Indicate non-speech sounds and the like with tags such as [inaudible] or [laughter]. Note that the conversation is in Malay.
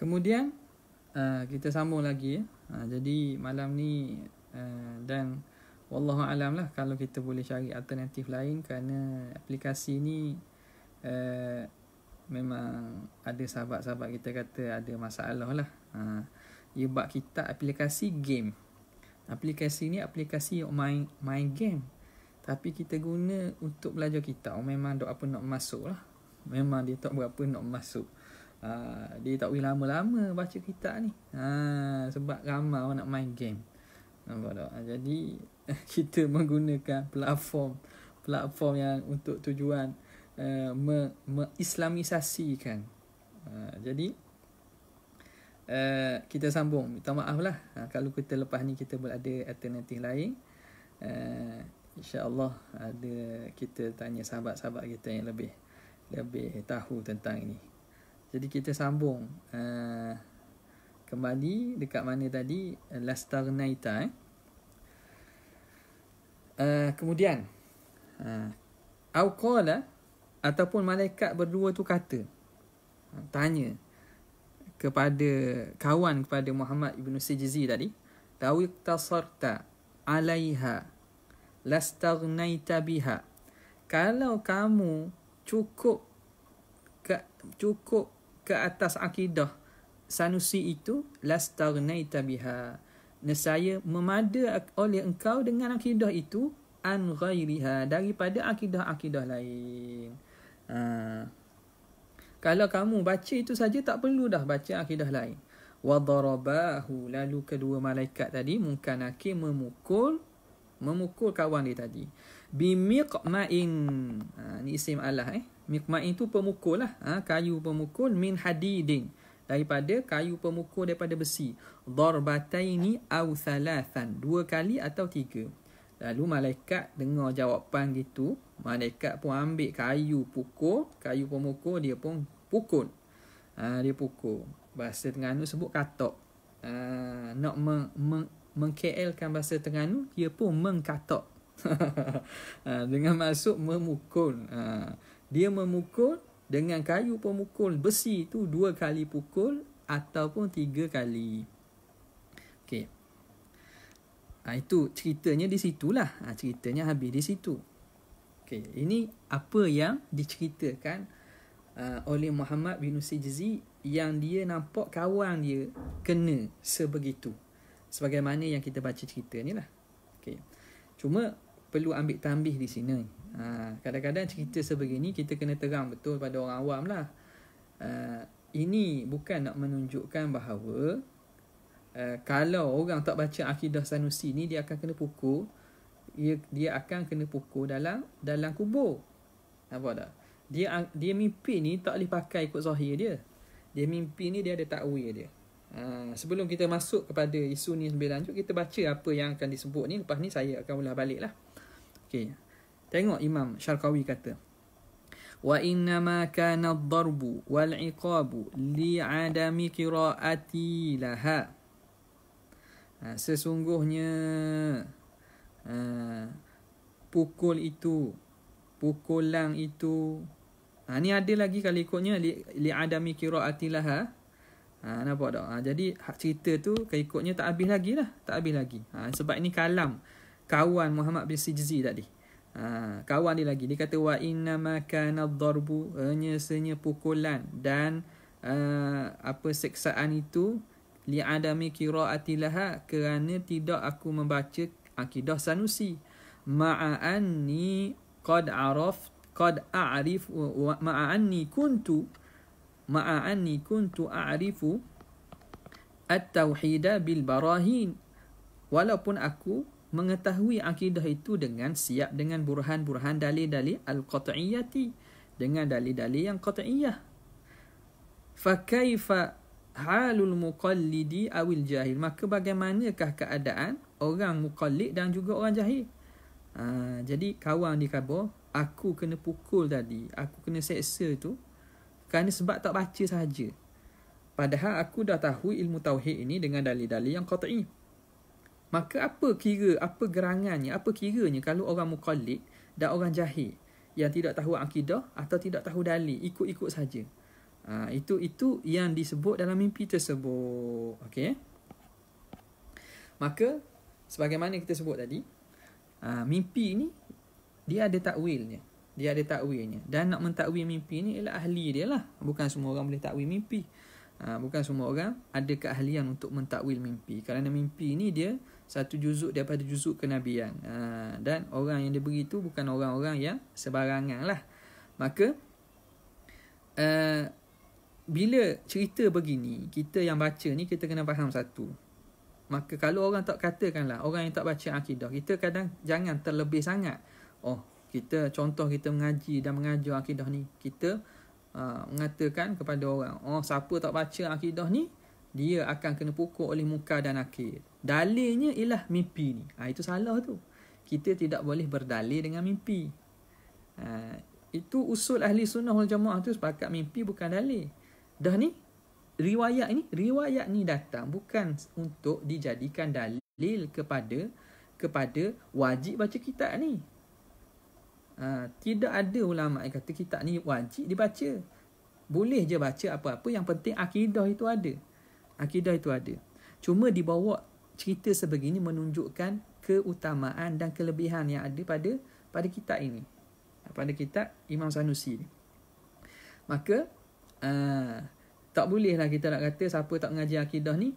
Kemudian uh, kita sambung lagi ya. Uh, jadi malam ni uh, dan wallahu alam lah kalau kita boleh cari alternatif lain kerana aplikasi ni uh, memang ada sahabat-sahabat kita kata ada masalah lah. Ha. Uh, buat kita aplikasi game. Aplikasi ni aplikasi main main game. Tapi kita guna untuk belajar kita. Memang tak apa nak masuk lah. Memang dia tak berapa nak masuk ha, Dia tak boleh lama-lama baca kitab ni ha, Sebab ramai orang nak main game Nampak ah, tak? jadi [laughs] kita menggunakan platform Platform yang untuk tujuan uh, me- Me-islamisasikan Jadi uh, Kita sambung Minta maaf lah ha, Kalau kita lepas ni kita boleh ada alternatif lain uh, InsyaAllah ada kita tanya sahabat-sahabat kita yang lebih lebih tahu tentang ini. Jadi kita sambung uh, kembali dekat mana tadi eh, lastarnaita eh. Uh, kemudian uh, au ataupun malaikat berdua tu kata tanya kepada kawan kepada Muhammad ibnu Sijizi tadi tawik tasarta alaiha lastagnaita biha kalau kamu cukup cukup ke atas akidah sanusi itu lastarnaita biha nescaya memada oleh engkau dengan akidah itu an ghairiha daripada akidah-akidah lain ha. kalau kamu baca itu saja tak perlu dah baca akidah lain wa darabahu lalu kedua malaikat tadi mungkanake memukul memukul kawan dia tadi bimiqmain ha, ni isim Allah eh Mikma'in itu pemukul lah. Ha, kayu pemukul min hadidin. Daripada kayu pemukul daripada besi. Darbataini au thalathan. Dua kali atau tiga. Lalu malaikat dengar jawapan gitu. Malaikat pun ambil kayu pukul. Kayu pemukul dia pun pukul. Ha, dia pukul. Bahasa Tengganu sebut katok. Ha, nak meng, meng, mengkelkan bahasa Tengganu, dia pun mengkatok. [laughs] ha, dengan maksud memukul. Ha dia memukul dengan kayu pemukul besi itu dua kali pukul ataupun tiga kali. Okey. Ha, itu ceritanya di situlah. Ha, ah, ceritanya habis di situ. Okey, ini apa yang diceritakan uh, oleh Muhammad bin Sijzi yang dia nampak kawan dia kena sebegitu. Sebagaimana yang kita baca cerita ni lah. Okay. Cuma perlu ambil tambih di sini. Ha, kadang-kadang cerita sebegini kita kena terang betul pada orang awam lah. Ha, ini bukan nak menunjukkan bahawa uh, kalau orang tak baca akidah sanusi ni dia akan kena pukul dia, dia akan kena pukul dalam dalam kubur. Nampak tak? Dia dia mimpi ni tak boleh pakai ikut zahir dia. Dia mimpi ni dia ada takwil dia. Ha, sebelum kita masuk kepada isu ni lebih lanjut kita baca apa yang akan disebut ni lepas ni saya akan ulah balik lah. Okay. Tengok Imam Syarqawi kata. Wa inna ma kana ad-darbu wal 'iqabu li'adami qira'ati laha. Ha, sesungguhnya ha, pukul itu pukulan itu ha, ni ada lagi kalau ikutnya Adami qira'ati laha. Ha, nampak tak? Ha, jadi cerita tu keikutnya tak habis lagi lah. Tak habis lagi. Ha, sebab ini kalam kawan Muhammad bin Sijzi tadi. Ha, kawan dia lagi dia kata wa inna ma kana darbu hanya pukulan dan uh, apa seksaan itu li adami qiraati laha kerana tidak aku membaca akidah sanusi ma'a anni qad araf qad a'rif ma'a anni kuntu ma'a anni kuntu aarifu at tawhidah bil barahin walaupun aku mengetahui akidah itu dengan siap dengan burhan-burhan dalil-dalil al-qat'iyati dengan dalil-dalil yang qat'iyah. Fa kaifa halul muqallidi awil jahil? Maka bagaimanakah keadaan orang muqallid dan juga orang jahil? Ha, jadi kawan di khabar, aku kena pukul tadi, aku kena seksa tu kerana sebab tak baca saja. Padahal aku dah tahu ilmu tauhid ini dengan dalil-dalil yang qat'iyah. Maka apa kira, apa gerangannya, apa kiranya kalau orang mukallid dan orang jahil yang tidak tahu akidah atau tidak tahu dalil, ikut-ikut saja. Ha, itu itu yang disebut dalam mimpi tersebut. Okey. Maka sebagaimana kita sebut tadi, ha, mimpi ni dia ada takwilnya. Dia ada takwilnya. Dan nak mentakwil mimpi ni ialah ahli dia lah. Bukan semua orang boleh takwil mimpi. Ha, bukan semua orang ada keahlian untuk mentakwil mimpi. Kerana mimpi ni dia satu juzuk daripada juzuk kenabian. Ha, dan orang yang diberi itu bukan orang-orang yang sebarangan lah. Maka, uh, bila cerita begini, kita yang baca ni kita kena faham satu. Maka kalau orang tak katakan lah, orang yang tak baca akidah, kita kadang jangan terlebih sangat. Oh, kita contoh kita mengaji dan mengajar akidah ni, kita uh, mengatakan kepada orang, oh siapa tak baca akidah ni, dia akan kena pukul oleh muka dan akhir. Dalilnya ialah mimpi ni. Ha, itu salah tu. Kita tidak boleh berdalil dengan mimpi. Ha, itu usul ahli sunnah wal jamaah tu sepakat mimpi bukan dalil. Dah ni, riwayat ni, riwayat ni datang bukan untuk dijadikan dalil kepada kepada wajib baca kitab ni. Ha, tidak ada ulama yang kata kitab ni wajib dibaca. Boleh je baca apa-apa yang penting akidah itu ada. Akidah itu ada. Cuma dibawa cerita sebegini menunjukkan keutamaan dan kelebihan yang ada pada pada kitab ini. Pada kitab Imam Sanusi ini. Maka, uh, tak bolehlah kita nak kata siapa tak mengajar akidah ni,